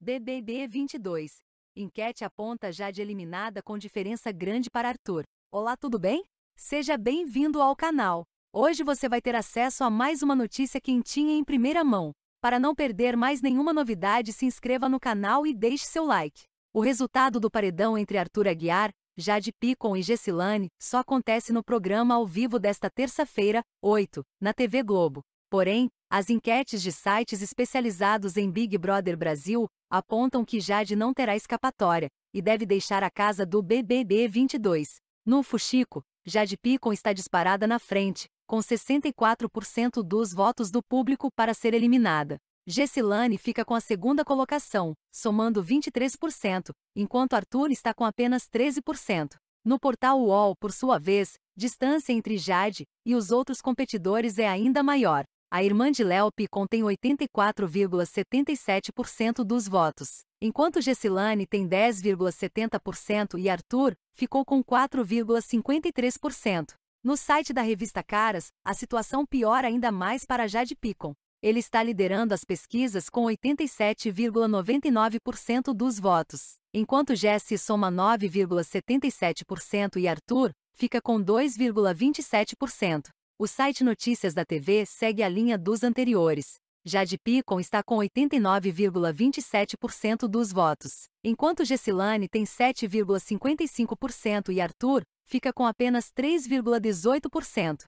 BBB 22. Enquete aponta Jade eliminada com diferença grande para Arthur. Olá, tudo bem? Seja bem-vindo ao canal. Hoje você vai ter acesso a mais uma notícia quentinha em primeira mão. Para não perder mais nenhuma novidade, se inscreva no canal e deixe seu like. O resultado do paredão entre Arthur Aguiar, Jade Picon e Gessilane só acontece no programa ao vivo desta terça-feira, 8, na TV Globo. Porém, as enquetes de sites especializados em Big Brother Brasil apontam que Jade não terá escapatória e deve deixar a casa do BBB 22. No Fuxico, Jade Picon está disparada na frente, com 64% dos votos do público para ser eliminada. Gessilane fica com a segunda colocação, somando 23%, enquanto Arthur está com apenas 13%. No portal UOL, por sua vez, distância entre Jade e os outros competidores é ainda maior. A irmã de Leopi contém 84,77% dos votos, enquanto Gessilane tem 10,70% e Arthur ficou com 4,53%. No site da revista Caras, a situação piora ainda mais para Jade Picon. Ele está liderando as pesquisas com 87,99% dos votos, enquanto Jesse soma 9,77% e Arthur fica com 2,27%. O site Notícias da TV segue a linha dos anteriores. Jade Picon está com 89,27% dos votos, enquanto Gessilane tem 7,55% e Arthur fica com apenas 3,18%.